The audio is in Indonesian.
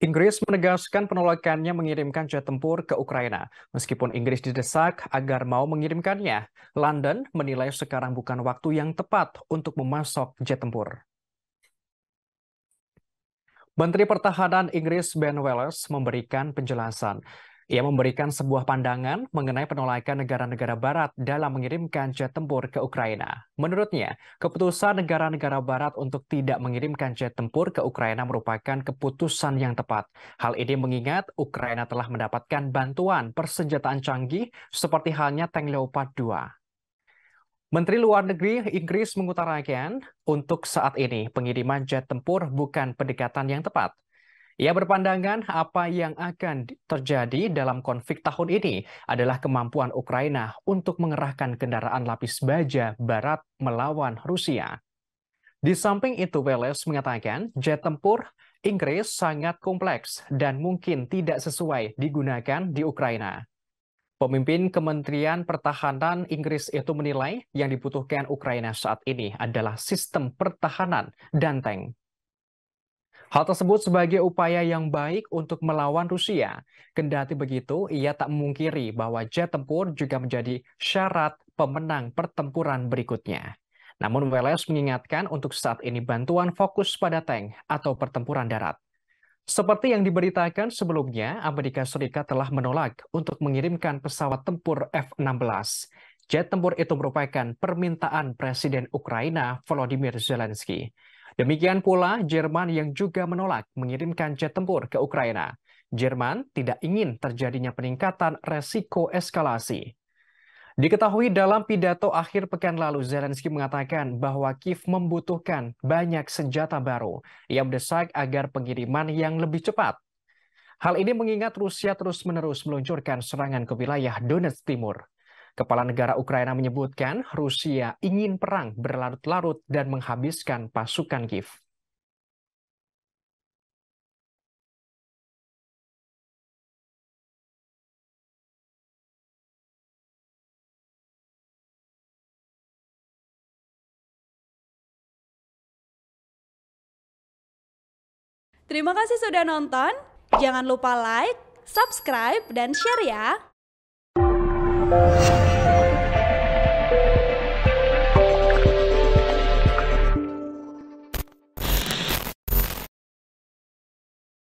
Inggris menegaskan penolakannya mengirimkan jet tempur ke Ukraina. Meskipun Inggris didesak agar mau mengirimkannya, London menilai sekarang bukan waktu yang tepat untuk memasok jet tempur. Menteri Pertahanan Inggris Ben Wallace memberikan penjelasan. Ia memberikan sebuah pandangan mengenai penolakan negara-negara barat dalam mengirimkan jet tempur ke Ukraina. Menurutnya, keputusan negara-negara barat untuk tidak mengirimkan jet tempur ke Ukraina merupakan keputusan yang tepat. Hal ini mengingat Ukraina telah mendapatkan bantuan persenjataan canggih seperti halnya tank Leopard 2. Menteri Luar Negeri Inggris mengutarakan, untuk saat ini pengiriman jet tempur bukan pendekatan yang tepat. Ia berpandangan apa yang akan terjadi dalam konflik tahun ini adalah kemampuan Ukraina untuk mengerahkan kendaraan lapis baja barat melawan Rusia. Di samping itu, Welles mengatakan jet tempur Inggris sangat kompleks dan mungkin tidak sesuai digunakan di Ukraina. Pemimpin Kementerian Pertahanan Inggris itu menilai yang dibutuhkan Ukraina saat ini adalah sistem pertahanan dan tank. Hal tersebut sebagai upaya yang baik untuk melawan Rusia. Kendati begitu, ia tak memungkiri bahwa jet tempur juga menjadi syarat pemenang pertempuran berikutnya. Namun Welles mengingatkan untuk saat ini bantuan fokus pada tank atau pertempuran darat. Seperti yang diberitakan sebelumnya, Amerika Serikat telah menolak untuk mengirimkan pesawat tempur F-16. Jet tempur itu merupakan permintaan Presiden Ukraina Volodymyr Zelensky. Demikian pula Jerman yang juga menolak mengirimkan jet tempur ke Ukraina. Jerman tidak ingin terjadinya peningkatan resiko eskalasi. Diketahui dalam pidato akhir pekan lalu, Zelensky mengatakan bahwa Kiev membutuhkan banyak senjata baru yang mendesak agar pengiriman yang lebih cepat. Hal ini mengingat Rusia terus-menerus meluncurkan serangan ke wilayah Donetsk Timur. Kepala negara Ukraina menyebutkan Rusia ingin perang berlarut-larut dan menghabiskan pasukan Kiev. Terima kasih sudah nonton. Jangan lupa like, subscribe, dan share ya.